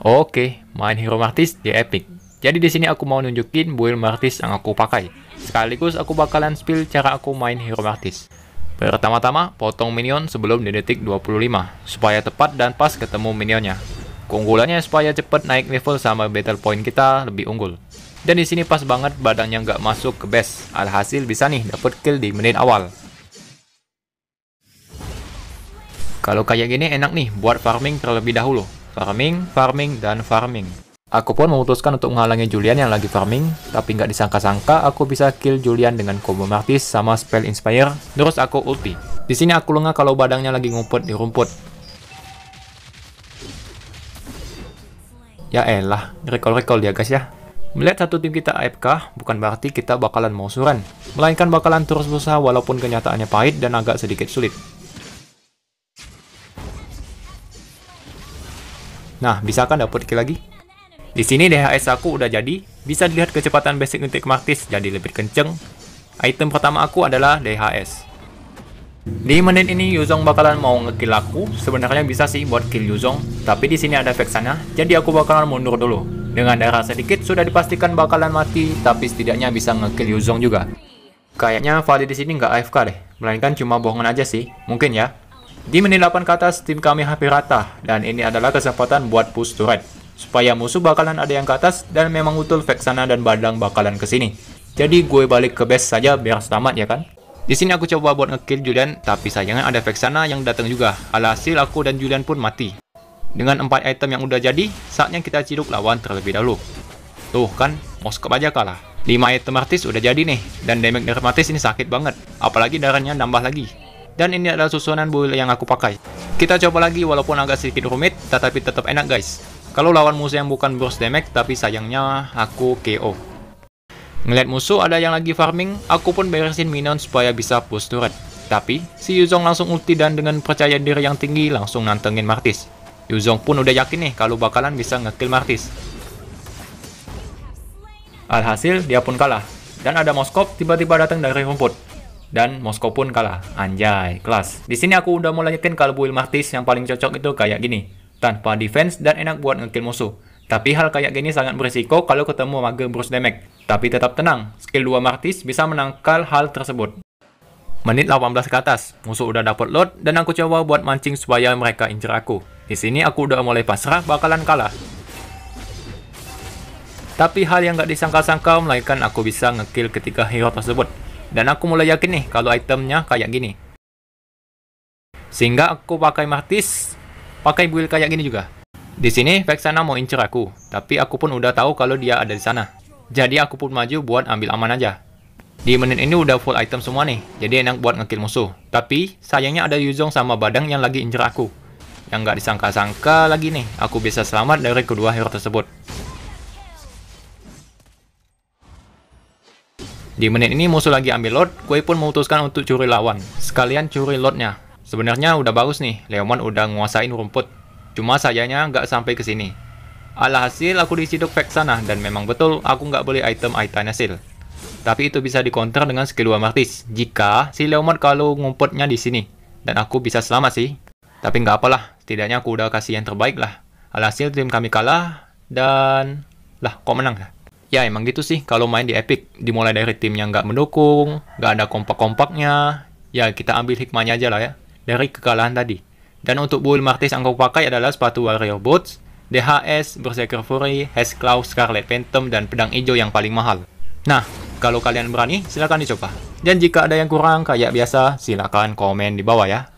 Oke, main hero Martis di Epic. Jadi di sini aku mau nunjukin build Martis yang aku pakai. Sekaligus aku bakalan spill cara aku main hero Martis. Pertama-tama, potong minion sebelum di detik 25, supaya tepat dan pas ketemu minionnya. Keunggulannya supaya cepat naik level sama battle point kita lebih unggul. Dan di sini pas banget badannya nggak masuk ke base, alhasil bisa nih dapet kill di menit awal. Kalau kayak gini enak nih buat farming terlebih dahulu, Farming, farming, dan farming. Aku pun memutuskan untuk menghalangi Julian yang lagi farming, tapi nggak disangka-sangka aku bisa kill Julian dengan combo Martis sama spell Inspire, terus aku ulti. Di sini aku lengah kalau badangnya lagi ngumpet di rumput. Ya elah, recall-recall dia guys ya. Melihat satu tim kita AFK, bukan berarti kita bakalan mau suran, melainkan bakalan terus berusaha walaupun kenyataannya pahit dan agak sedikit sulit. Nah, bisa kan dapat kill lagi? Di sini DHS aku udah jadi, bisa dilihat kecepatan basic untuk Martis jadi lebih kenceng. Item pertama aku adalah DHS. Di menit ini Yuzong bakalan mau ngekill aku, sebenarnya bisa sih buat kill Yuzong, tapi di sini ada Vexana, jadi aku bakalan mundur dulu. Dengan darah sedikit sudah dipastikan bakalan mati, tapi setidaknya bisa ngekill Yuzong juga. Kayaknya Fadi di sini nggak AFK deh, melainkan cuma bohongan aja sih, mungkin ya. Di menit 8 ke atas, tim kami hampir rata, dan ini adalah kesempatan buat push to red. Supaya musuh bakalan ada yang ke atas, dan memang utul Vexana dan Badang bakalan ke sini. Jadi gue balik ke base saja biar selamat ya kan? Di sini aku coba buat ngekill Julian, tapi sayangnya ada Vexana yang datang juga. Alhasil aku dan Julian pun mati. Dengan empat item yang udah jadi, saatnya kita ciduk lawan terlebih dahulu. Tuh kan, Moskop aja kalah. 5 item artis udah jadi nih, dan damage dermatis ini sakit banget, apalagi darahnya nambah lagi. Dan ini adalah susunan build yang aku pakai. Kita coba lagi walaupun agak sedikit rumit, tetapi tetap enak guys. Kalau lawan musuh yang bukan burst damage, tapi sayangnya aku KO. Ngeliat musuh ada yang lagi farming, aku pun beresin minion supaya bisa push turret. Tapi, si Yuzong langsung ulti dan dengan percaya diri yang tinggi langsung nantengin Martis. Yuzong pun udah yakin nih kalau bakalan bisa ngekill Martis. Alhasil, dia pun kalah. Dan ada Moskop tiba-tiba datang dari rumput dan Moskow pun kalah. Anjay, kelas. Di sini aku udah mulai yakin kalau build Martis yang paling cocok itu kayak gini, tanpa defense dan enak buat ngekill musuh. Tapi hal kayak gini sangat berisiko kalau ketemu Mage Bruce Demek. Tapi tetap tenang, skill 2 Martis bisa menangkal hal tersebut. Menit 18 ke atas, musuh udah dapat load dan aku coba buat mancing supaya mereka incer aku. Di sini aku udah mulai pasrah bakalan kalah. Tapi hal yang gak disangka-sangka melainkan aku bisa ngekill ketiga hero tersebut. Dan aku mula yakin nih kalau itemnya kayak gini. Sehingga aku pakai martis, pakai build kayak gini juga. Di sini Vexana mau incer aku, tapi aku pun udah tahu kalau dia ada di sana. Jadi aku pun maju buat ambil aman aja. Di menit ini udah full item semua nih, jadi enak buat ngekill musuh. Tapi sayangnya ada Yuzong sama Badang yang lagi incer aku. Yang gak disangka-sangka lagi nih, aku bisa selamat dari kedua hero tersebut. Di menit ini musuh lagi ambil load, gue pun memutuskan untuk curi lawan. Sekalian curi Lordnya. Sebenarnya udah bagus nih, Leomon udah nguasain rumput. Cuma sayanya nggak sampai ke sini. Alhasil aku diciduk fake sana dan memang betul aku nggak beli item Aitana Seal. Tapi itu bisa dikonter dengan skill 2 Martis jika si Leomon kalau ngumpetnya di sini. Dan aku bisa selamat sih. Tapi nggak apalah, setidaknya aku udah kasih yang terbaik lah. Alhasil tim kami kalah dan lah kok menang lah. Ya? ya emang gitu sih kalau main di Epic dimulai dari tim yang nggak mendukung nggak ada kompak-kompaknya ya kita ambil hikmahnya aja lah ya dari kekalahan tadi dan untuk build Martis yang kau pakai adalah sepatu Warrior Boots DHS, Berserker Fury, Hexclaw, Scarlet Phantom, dan pedang hijau yang paling mahal. Nah, kalau kalian berani, silahkan dicoba. Dan jika ada yang kurang, kayak biasa, silahkan komen di bawah ya.